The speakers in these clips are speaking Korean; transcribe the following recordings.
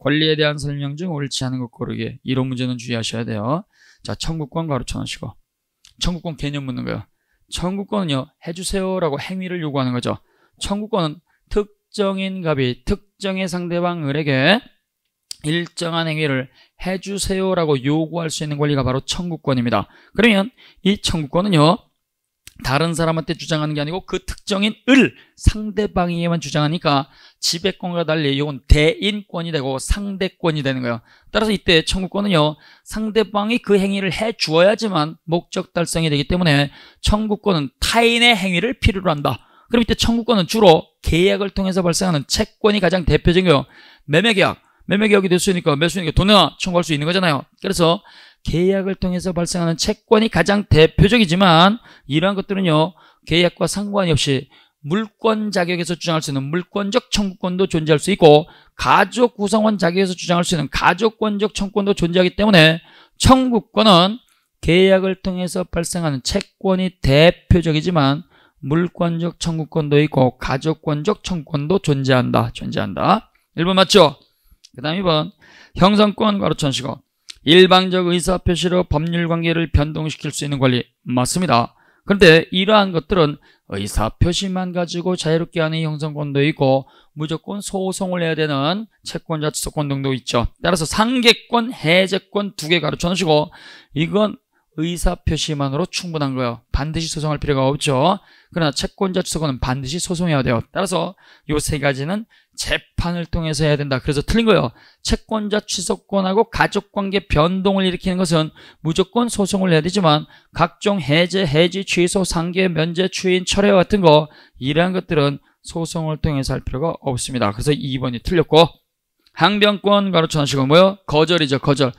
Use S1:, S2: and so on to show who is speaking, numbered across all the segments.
S1: 권리에 대한 설명 중 옳지 않은 것 고르기 이런 문제는 주의하셔야 돼요. 자 청구권 가로 쳐놓으시고 청구권 개념 묻는 거예요. 청구권은요 해주세요라고 행위를 요구하는 거죠. 청구권은 특정인 갑이 특정의 상대방 을에게 일정한 행위를 해주세요라고 요구할 수 있는 권리가 바로 청구권입니다. 그러면 이 청구권은요 다른 사람한테 주장하는 게 아니고 그 특정인 을 상대방에게만 주장하니까 지배권과 달리 이건 대인권이 되고 상대권이 되는 거예요. 따라서 이때 청구권은요. 상대방이 그 행위를 해 주어야지만 목적 달성이 되기 때문에 청구권은 타인의 행위를 필요로 한다. 그럼 이때 청구권은 주로 계약을 통해서 발생하는 채권이 가장 대표적이에요. 매매계약. 매매계약이 될 수 있으니까 매수인에게 돈이나 청구할 수 있는 거잖아요. 그래서 계약을 통해서 발생하는 채권이 가장 대표적이지만 이러한 것들은요. 계약과 상관이 없이 물권 자격에서 주장할 수 있는 물권적 청구권도 존재할 수 있고 가족 구성원 자격에서 주장할 수 있는 가족권적 청구권도 존재하기 때문에 청구권은 계약을 통해서 발생하는 채권이 대표적이지만 물권적 청구권도 있고 가족권적 청구권도 존재한다. 존재한다. 1번 맞죠? 그 다음 2번 형성권 가로천식고 일방적 의사표시로 법률관계를 변동시킬 수 있는 권리 맞습니다. 그런데 이러한 것들은 의사표시만 가지고 자유롭게 하는 형성권도 있고 무조건 소송을 해야 되는 채권자 취소권 등도 있죠. 따라서 상계권, 해제권 두 개 가르쳐 놓으시고 이건 의사표시만으로 충분한 거예요. 반드시 소송할 필요가 없죠. 그러나 채권자 취소권은 반드시 소송해야 돼요. 따라서 요 세 가지는 재판을 통해서 해야 된다. 그래서 틀린 거예요. 채권자 취소권하고 가족관계 변동을 일으키는 것은 무조건 소송을 해야 되지만 각종 해제, 해지, 취소, 상계, 면제, 추인, 철회 같은 거 이러한 것들은 소송을 통해서 할 필요가 없습니다. 그래서 2번이 틀렸고 항변권 가로 천하시고 뭐요? 거절이죠 거절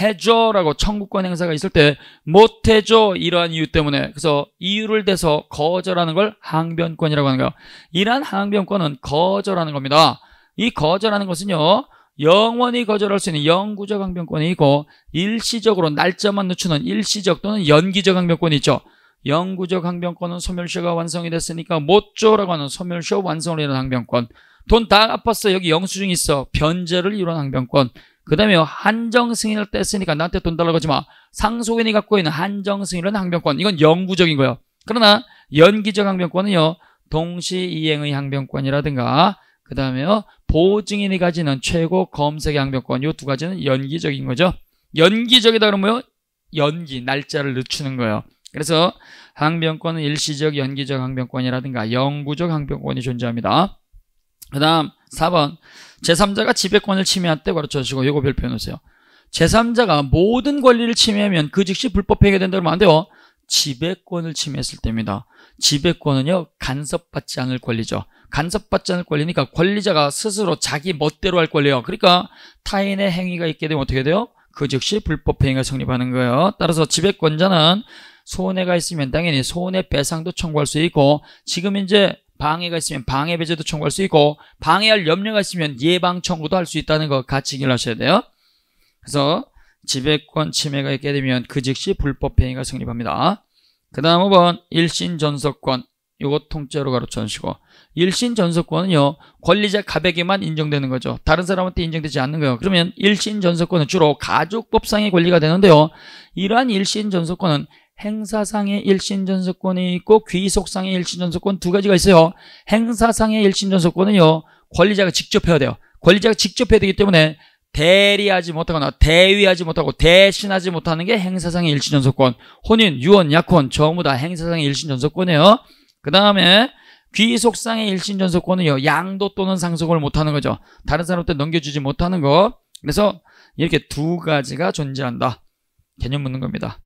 S1: 해줘라고 청구권 행사가 있을 때 못해줘 이러한 이유 때문에 그래서 이유를 대서 거절하는 걸 항변권이라고 하는 거예요 이러한 항변권은 거절하는 겁니다 이 거절하는 것은요 영원히 거절할 수 있는 영구적 항변권이 있고 일시적으로 날짜만 늦추는 일시적 또는 연기적 항변권이 있죠 영구적 항변권은 소멸시효가 완성이 됐으니까 못 줘라고 하는 소멸시효 완성을 이는 항변권 돈다 갚았어. 여기 영수증 있어. 변제를 이룬 항변권. 그 다음에 한정 승인을 뗐으니까 나한테 돈 달라고 하지 마. 상속인이 갖고 있는 한정 승인은 항변권. 이건 영구적인 거예요. 그러나 연기적 항변권은요. 동시이행의 항변권이라든가 그다음에 보증인이 가지는 최고 검색의 항변권. 이 두 가지는 연기적인 거죠. 연기적이다 그러면 연기, 날짜를 늦추는 거예요. 그래서 항변권은 일시적, 연기적 항변권이라든가 영구적 항변권이 존재합니다. 그 다음 4번 제3자가 지배권을 침해할때 가르쳐주시고 이거 별표 해놓으세요. 제3자가 모든 권리를 침해하면 그 즉시 불법행위 가 된다 그러면 안 돼요. 지배권을 침해했을 때입니다. 지배권은요 간섭받지 않을 권리죠. 간섭받지 않을 권리니까 권리자가 스스로 자기 멋대로 할 권리예요. 그러니까 타인의 행위가 있게 되면 어떻게 돼요? 그 즉시 불법행위가 성립하는 거예요. 따라서 지배권자는 손해가 있으면 당연히 손해 배상도 청구할 수 있고 지금 이제 방해가 있으면 방해 배제도 청구할 수 있고 방해할 염려가 있으면 예방 청구도 할 수 있다는 거 같이 기억하셔야 돼요. 그래서 지배권 침해가 있게 되면 그 즉시 불법행위가 성립합니다. 그 다음 5번 일신전속권 요거 통째로 가로쳐 주시고 일신전속권은요 권리자 가백에만 인정되는 거죠 다른 사람한테 인정되지 않는 거예요 그러면 일신전속권은 주로 가족법상의 권리가 되는데요 이러한 일신전속권은 행사상의 일신전속권이 있고 귀속상의 일신전속권두 가지가 있어요. 행사상의 일신전속권은요 권리자가 직접 해야 돼요. 권리자가 직접 해야 되기 때문에 대리하지 못하거나 대위하지 못하고 대신하지 못하는 게 행사상의 일신전속권 혼인, 유언, 약혼 전부 다 행사상의 일신전속권이에요그 다음에 귀속상의 일신전속권은요 양도 또는 상속을 못하는 거죠. 다른 사람한테 넘겨주지 못하는 거. 그래서 이렇게 두 가지가 존재한다. 개념 묻는 겁니다.